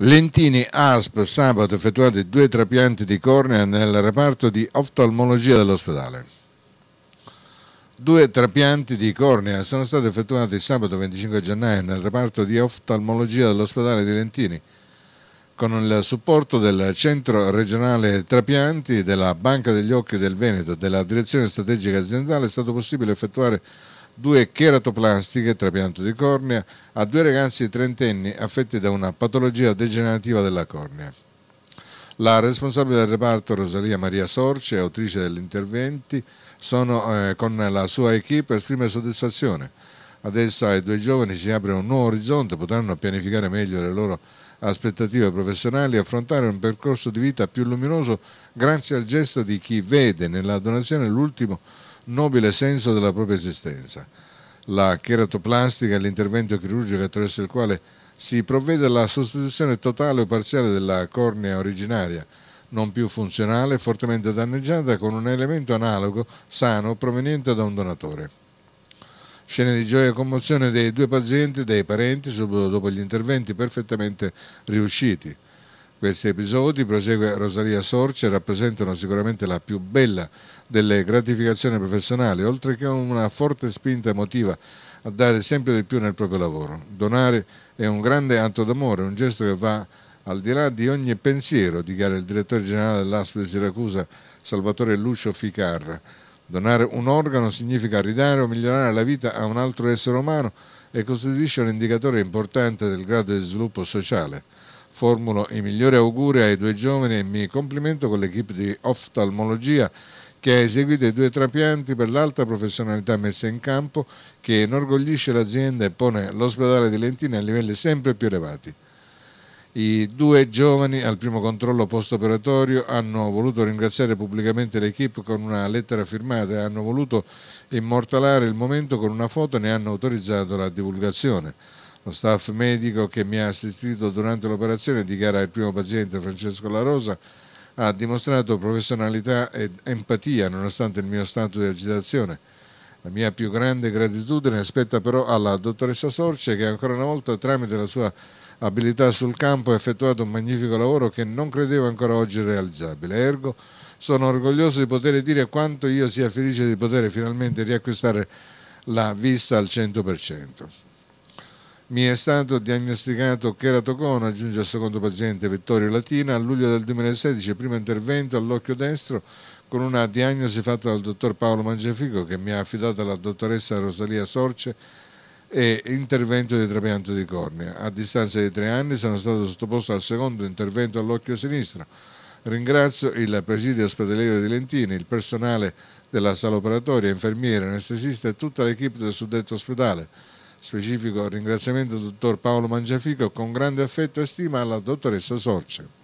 Lentini ASP sabato effettuati due trapianti di cornea nel reparto di oftalmologia dell'ospedale. Due trapianti di cornea sono stati effettuati sabato 25 gennaio nel reparto di oftalmologia dell'ospedale di Lentini con il supporto del Centro regionale trapianti, della Banca degli Occhi del Veneto e della Direzione Strategica Aziendale è stato possibile effettuare due cheratoplastiche, trapianto di cornea, a due ragazzi trentenni affetti da una patologia degenerativa della cornea. La responsabile del reparto Rosalia Maria Sorce, autrice degli interventi, sono, eh, con la sua equipe esprime soddisfazione. Adesso ai due giovani si apre un nuovo orizzonte, potranno pianificare meglio le loro aspettative professionali e affrontare un percorso di vita più luminoso grazie al gesto di chi vede nella donazione l'ultimo nobile senso della propria esistenza. La cheratoplastica è l'intervento chirurgico attraverso il quale si provvede alla sostituzione totale o parziale della cornea originaria, non più funzionale e fortemente danneggiata, con un elemento analogo, sano, proveniente da un donatore. Scene di gioia e commozione dei due pazienti e dei parenti subito dopo gli interventi perfettamente riusciti. Questi episodi, prosegue Rosalia Sorce, rappresentano sicuramente la più bella delle gratificazioni professionali, oltre che una forte spinta emotiva a dare sempre di più nel proprio lavoro. Donare è un grande atto d'amore, un gesto che va al di là di ogni pensiero, dichiara il direttore generale dell'Aspe di Siracusa, Salvatore Lucio Ficarra. Donare un organo significa ridare o migliorare la vita a un altro essere umano e costituisce un indicatore importante del grado di sviluppo sociale. Formulo i migliori auguri ai due giovani e mi complimento con l'equipe di oftalmologia che ha eseguito i due trapianti per l'alta professionalità messa in campo che inorgoglisce l'azienda e pone l'ospedale di Lentini a livelli sempre più elevati. I due giovani al primo controllo post-operatorio hanno voluto ringraziare pubblicamente l'equipe con una lettera firmata e hanno voluto immortalare il momento con una foto e ne hanno autorizzato la divulgazione. Lo staff medico che mi ha assistito durante l'operazione dichiara il primo paziente Francesco La Rosa ha dimostrato professionalità ed empatia nonostante il mio stato di agitazione. La mia più grande gratitudine spetta però alla dottoressa Sorce che ancora una volta tramite la sua abilità sul campo ha effettuato un magnifico lavoro che non credevo ancora oggi realizzabile. Ergo sono orgoglioso di poter dire quanto io sia felice di poter finalmente riacquistare la vista al 100%. Mi è stato diagnosticato cheratocone, aggiunge il secondo paziente Vittorio Latina, a luglio del 2016, primo intervento all'occhio destro con una diagnosi fatta dal dottor Paolo Mangefico che mi ha affidato la dottoressa Rosalia Sorce e intervento di trapianto di cornea. A distanza di tre anni sono stato sottoposto al secondo intervento all'occhio sinistro. Ringrazio il presidio ospedaliero di Lentini, il personale della sala operatoria, infermiere, anestesista e tutta l'equipe del suddetto ospedale Specifico ringraziamento al dottor Paolo Mangiafico con grande affetto e stima alla dottoressa Sorce.